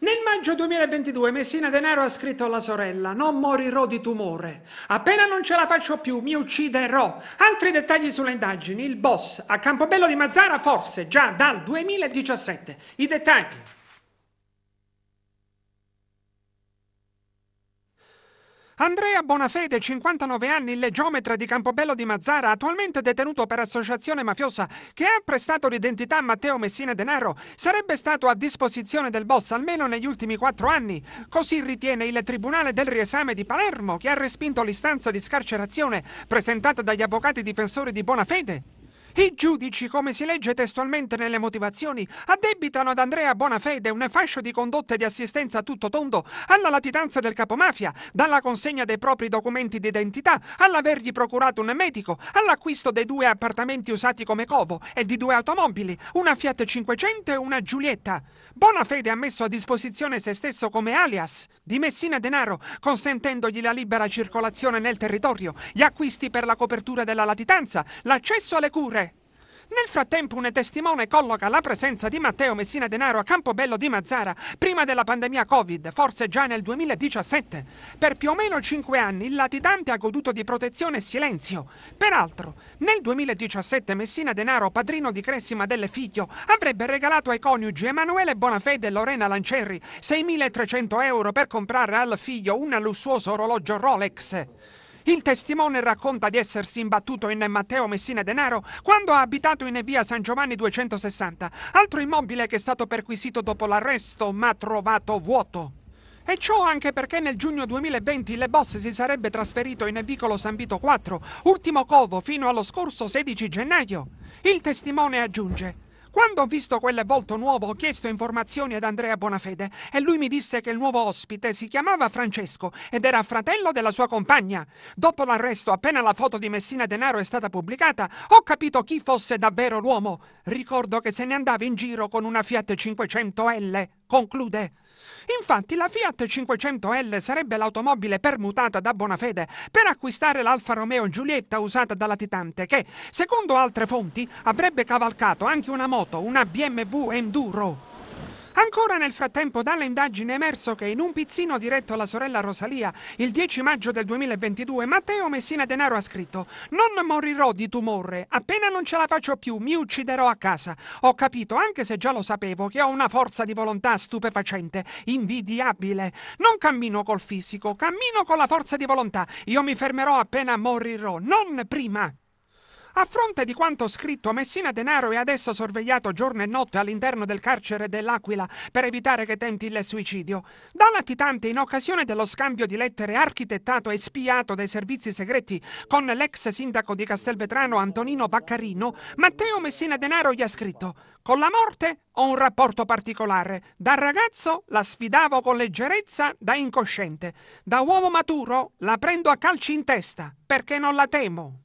Nel maggio 2022 Messina Denaro ha scritto alla sorella «Non morirò di tumore. Appena non ce la faccio più, mi ucciderò». Altri dettagli sulle indagini. Il boss a Campobello di Mazzara forse già dal 2017. I dettagli. Andrea Bonafede, 59 anni, il legiometra di Campobello di Mazzara, attualmente detenuto per associazione mafiosa che ha prestato l'identità a Matteo Messina Denaro, sarebbe stato a disposizione del boss almeno negli ultimi quattro anni. Così ritiene il Tribunale del Riesame di Palermo, che ha respinto l'istanza di scarcerazione presentata dagli avvocati difensori di Bonafede. I giudici, come si legge testualmente nelle motivazioni, addebitano ad Andrea Bonafede un fascio di condotte di assistenza a tutto tondo alla latitanza del capomafia, dalla consegna dei propri documenti d'identità all'avergli procurato un medico, all'acquisto dei due appartamenti usati come covo e di due automobili, una Fiat 500 e una Giulietta. Bonafede ha messo a disposizione se stesso come alias di Messina Denaro, consentendogli la libera circolazione nel territorio, gli acquisti per la copertura della latitanza, l'accesso alle cure, nel frattempo un testimone colloca la presenza di Matteo Messina Denaro a Campobello di Mazzara prima della pandemia Covid, forse già nel 2017. Per più o meno cinque anni il latitante ha goduto di protezione e silenzio. Peraltro, nel 2017 Messina Denaro, padrino di Cressima delle Figlio, avrebbe regalato ai coniugi Emanuele Bonafede e Lorena Lancerri 6.300 euro per comprare al figlio un lussuoso orologio Rolex. Il testimone racconta di essersi imbattuto in Matteo Messina Denaro quando ha abitato in via San Giovanni 260, altro immobile che è stato perquisito dopo l'arresto ma trovato vuoto. E ciò anche perché nel giugno 2020 Le Boss si sarebbe trasferito in vicolo San Vito 4, ultimo covo fino allo scorso 16 gennaio. Il testimone aggiunge quando ho visto quel volto nuovo ho chiesto informazioni ad Andrea Bonafede e lui mi disse che il nuovo ospite si chiamava Francesco ed era fratello della sua compagna. Dopo l'arresto, appena la foto di Messina Denaro è stata pubblicata, ho capito chi fosse davvero l'uomo. Ricordo che se ne andava in giro con una Fiat 500L conclude. Infatti la Fiat 500L sarebbe l'automobile permutata da Bonafede per acquistare l'Alfa Romeo Giulietta usata da latitante che, secondo altre fonti, avrebbe cavalcato anche una moto, una BMW Enduro. Ancora nel frattempo dalla indagine è emerso che in un pizzino diretto alla sorella Rosalia il 10 maggio del 2022 Matteo Messina Denaro ha scritto «Non morirò di tumore, appena non ce la faccio più mi ucciderò a casa. Ho capito, anche se già lo sapevo, che ho una forza di volontà stupefacente, invidiabile. Non cammino col fisico, cammino con la forza di volontà. Io mi fermerò appena morirò, non prima». A fronte di quanto scritto, Messina Denaro è adesso sorvegliato giorno e notte all'interno del carcere dell'Aquila per evitare che tenti il suicidio. Da latitante, in occasione dello scambio di lettere architettato e spiato dai servizi segreti con l'ex sindaco di Castelvetrano Antonino Baccarino, Matteo Messina Denaro gli ha scritto «Con la morte ho un rapporto particolare. Da ragazzo la sfidavo con leggerezza da incosciente. Da uomo maturo la prendo a calci in testa perché non la temo».